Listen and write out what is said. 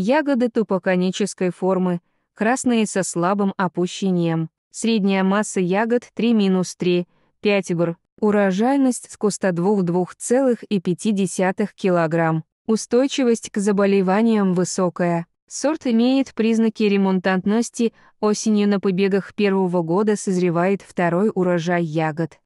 Ягоды тупоконической формы, красные со слабым опущением. Средняя масса ягод 3-3, 5 гр. Урожайность с куста 2,2-2,5 кг. Устойчивость к заболеваниям высокая. Сорт имеет признаки ремонтантности, осенью на побегах первого года созревает второй урожай ягод.